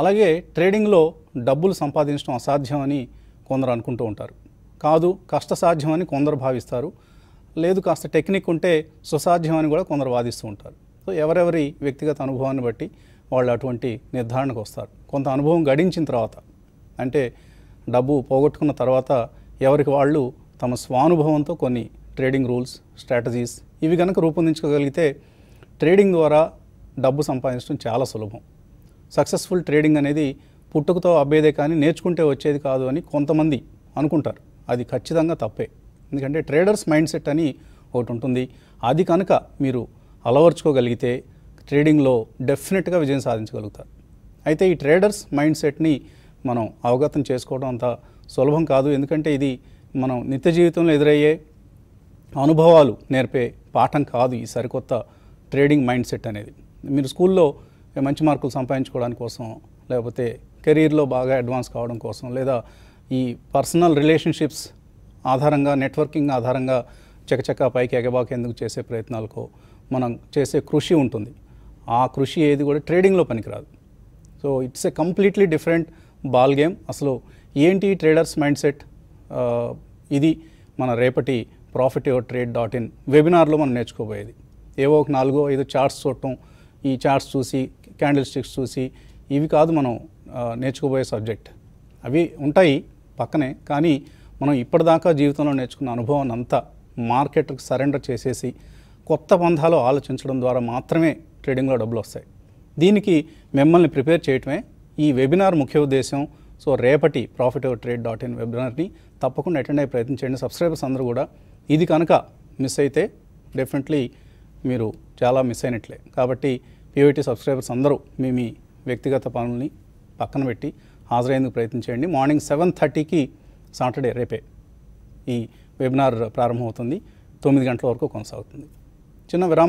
అలాగే ట్రేడింగ్లో డబ్బులు సంపాదించడం అసాధ్యం అని కొందరు అనుకుంటూ ఉంటారు కాదు కష్టసాధ్యం అని కొందరు భావిస్తారు లేదు కాస్త టెక్నిక్ ఉంటే సుసాధ్యమని అని కూడా కొందరు వాదిస్తూ ఉంటారు సో ఎవరెవరి వ్యక్తిగత అనుభవాన్ని బట్టి వాళ్ళు అటువంటి నిర్ధారణకు వస్తారు కొంత అనుభవం గడించిన తర్వాత అంటే డబ్బు పోగొట్టుకున్న తర్వాత ఎవరికి వాళ్ళు తమ స్వానుభవంతో కొన్ని ట్రేడింగ్ రూల్స్ స్ట్రాటజీస్ ఇవి కనుక రూపొందించుకోగలిగితే ట్రేడింగ్ ద్వారా డబ్బు సంపాదించడం చాలా సులభం సక్సెస్ఫుల్ ట్రేడింగ్ అనేది పుట్టుకతో అబ్బేదే కానీ నేర్చుకుంటే వచ్చేది కాదు అని కొంతమంది అనుకుంటారు అది ఖచ్చితంగా తప్పే ఎందుకంటే ట్రేడర్స్ మైండ్ సెట్ అని ఒకటి ఉంటుంది అది కనుక మీరు అలవర్చుకోగలిగితే ట్రేడింగ్లో డెఫినెట్గా విజయం సాధించగలుగుతారు అయితే ఈ ట్రేడర్స్ మైండ్ సెట్ని మనం అవగతం చేసుకోవడం అంత సులభం కాదు ఎందుకంటే ఇది మనం నిత్య జీవితంలో ఎదురయ్యే అనుభవాలు నేర్పే పాఠం కాదు ఈ సరికొత్త ట్రేడింగ్ మైండ్ సెట్ అనేది మీరు స్కూల్లో మంచి మార్కులు సంపాదించుకోవడం కోసం లేకపోతే కెరీర్లో బాగా అడ్వాన్స్ కావడం కోసం లేదా ఈ పర్సనల్ రిలేషన్షిప్స్ ఆధారంగా నెట్వర్కింగ్ ఆధారంగా చకచక్క పైకి ఎందుకు చేసే ప్రయత్నాలకు మనం చేసే కృషి ఉంటుంది ఆ కృషి ఏది కూడా ట్రేడింగ్లో పనికిరాదు so it's a completely different ball game అసలు ఏంటి ట్రేడర్స్ మైండ్ సెట్ ఇది మన రేపటి profit your trade dot in వెబినార్లో మనం నేర్చుకోబోయేది ఏవో ఒక నాలుగో ఐదు చార్ట్స్ చూడటం ఈ చార్ట్స్ చూసి క్యాండిల్ స్టిక్స్ చూసి ఇవి కాదు మనం నేర్చుకోబోయే సబ్జెక్ట్ అవి ఉంటాయి పక్కనే కానీ మనం ఇప్పటిదాకా జీవితంలో నేర్చుకున్న అనుభవాన్ని అంతా మార్కెట్కి సరెండర్ చేసేసి కొత్త పంధాలు ఆలోచించడం ద్వారా మాత్రమే ట్రేడింగ్లో డబ్బులు వస్తాయి దీనికి మిమ్మల్ని ప్రిపేర్ చేయటమే ఈ వెబినార్ ముఖ్య ఉద్దేశం సో రేపటి profit over trade dot in వెబినార్ని తప్పకుండా అటెండ్ అయ్యే ప్రయత్నం చేయండి సబ్స్క్రైబర్స్ అందరూ కూడా ఇది కనుక మిస్ అయితే డెఫినెట్లీ మీరు చాలా మిస్ అయినట్లే కాబట్టి పీవీటీ సబ్స్క్రైబర్స్ అందరూ మీ మీ వ్యక్తిగత పనుల్ని పక్కన పెట్టి హాజరయ్యేందుకు ప్రయత్నం చేయండి మార్నింగ్ సెవెన్ థర్టీకి సాటర్డే రేపే ఈ వెబినార్ ప్రారంభమవుతుంది తొమ్మిది గంటల వరకు కొనసాగుతుంది చిన్న విరామం